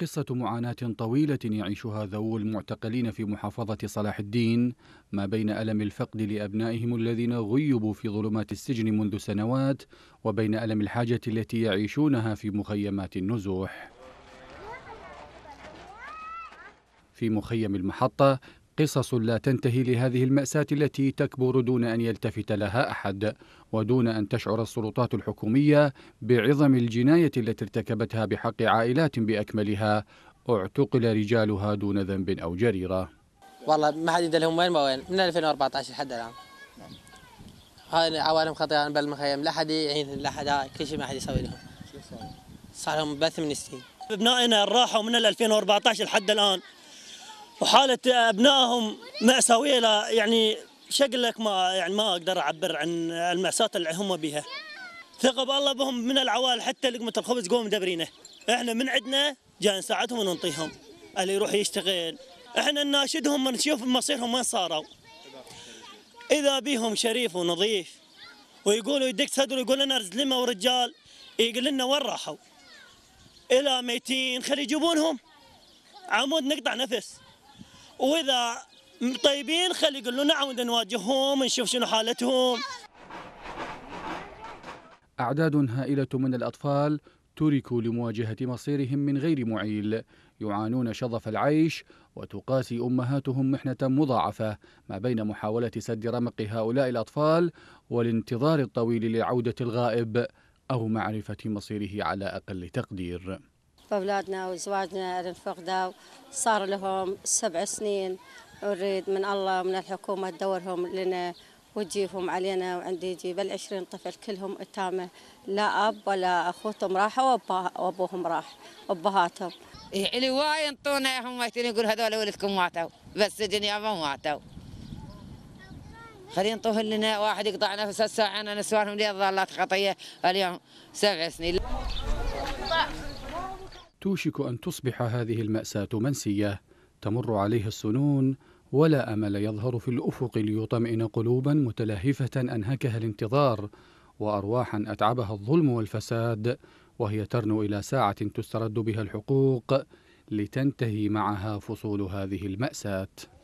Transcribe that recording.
قصة معاناة طويلة يعيشها ذوو المعتقلين في محافظة صلاح الدين ما بين ألم الفقد لأبنائهم الذين غيبوا في ظلمات السجن منذ سنوات وبين ألم الحاجة التي يعيشونها في مخيمات النزوح في مخيم المحطة قصص لا تنتهي لهذه المأساة التي تكبر دون أن يلتفت لها أحد ودون أن تشعر السلطات الحكومية بعظم الجناية التي ارتكبتها بحق عائلات بأكملها اعتقل رجالها دون ذنب أو جريرة والله ما حد لهم وين ما وين من 2014 لحد الآن هاي عوالم خطيرة بل مخيم لا حد يعين لا حد كل شيء ما حد يسوي لهم صار لهم بث من سنين ابنائنا راحوا من 2014 لحد الآن وحالة أبنائهم مأساوية لا يعني شكلك ما يعني ما أقدر أعبر عن المأساة اللي هم بها ثقة بالله بهم من العوائل حتى لقمة الخبز قوم دبرينه احنا من عندنا جاي نساعدهم وننطيهم اللي يروح يشتغل احنا نناشدهم نشوف مصيرهم وين صاروا اذا بيهم شريف ونظيف ويقولوا يدق صدره ويقول لنا رزلمه ورجال يقول لنا وين راحوا الى ميتين خلي يجيبونهم عمود نقطع نفس واذا طيبين خلي يقولوا نعود نواجههم نشوف شنو حالتهم أعداد هائلة من الأطفال تركوا لمواجهة مصيرهم من غير معيل يعانون شظف العيش وتقاسي أمهاتهم محنة مضاعفة ما بين محاولة سد رمق هؤلاء الأطفال والانتظار الطويل لعودة الغائب أو معرفة مصيره على أقل تقدير بأولادنا وزواجنا اللي فقدوا صار لهم سبع سنين نريد من الله ومن الحكومة تدورهم لنا وتجيبهم علينا وعندي يجيب العشرين طفل كلهم أتامة لا أب ولا أخوتهم راحوا وأبوهم راح ابهاتهم. إيه، اللي واي انطونا يا حمايتين يقول هذول ولدكم ماتوا بس الدنيا ما ماتوا خلينا نطوف لنا واحد يقطع نفسه الساعة أنا نسوانهم لي الضالات خطية اليوم سبع سنين توشك أن تصبح هذه المأساة منسية تمر عليها السنون ولا أمل يظهر في الأفق ليطمئن قلوبا متلهفة أنهكها الانتظار وأرواحا أتعبها الظلم والفساد وهي ترنو إلى ساعة تسترد بها الحقوق لتنتهي معها فصول هذه المأساة